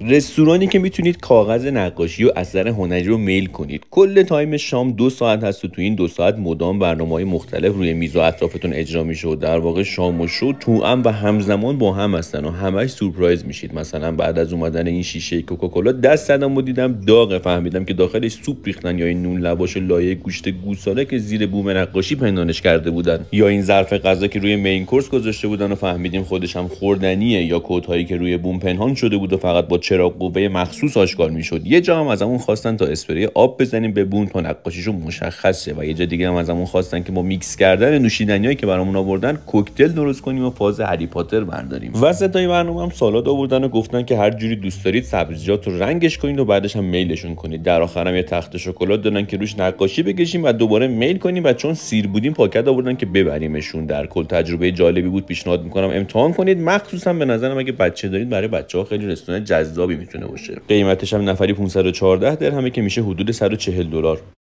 رستورانی که میتونید کاغذ نقاشی و اثر هنری رو میل کنید کل تایم شام دو ساعت هست و تو این دو ساعت مدام برنامه های مختلف روی میز و اطرافتون اجرا میشه و در واقع شام و شو تو هم و همزمان با هم هستن و همش سورپرایز میشید مثلا بعد از اومدن این شیشه کوکاکولا دست زدم و دیدم داغ فهمیدم که داخلش سوپ ریختن یا این نون لواش و لایه گوشت گوساله که زیر بوم نقاشی پنهانش کرده بودن یا این ظرف غذا که روی مین کورس گذاشته بودن و فهمیدیم خودش هم خوردنیه یا هایی که روی بوم پنهان شده بود و فقط با چرا قوه مخصوص آشکار میشد یه جا هم از همون خواستن تا اسپری آب بزنیم به بون تا نقاشیشون مشخصه و یه جا دیگه هم از همون خواستن که ما میکس کردن نوشیدنیایی که برامون آوردن کوکتل درست کنیم و فاز هری پاتر برداریم و های برنامه هم سالاد آوردن و گفتن که هر جوری دوست دارید سبزیجات رو رنگش کنید و بعدش هم میلشون کنید در هم یه تخت شکلات دادن که روش نقاشی بکشیم و دوباره میل کنیم و چون سیر بودیم پاکت آوردن که ببریمشون در کل تجربه جالبی بود پیشنهاد میکنم امتحان کنید مخصوصا به نظرم اگه بچه دارید برای بچه ها خیلی رستوران جذاب جذابی میتونه باشه قیمتش هم نفری 514 درهمه که میشه حدود 140 دلار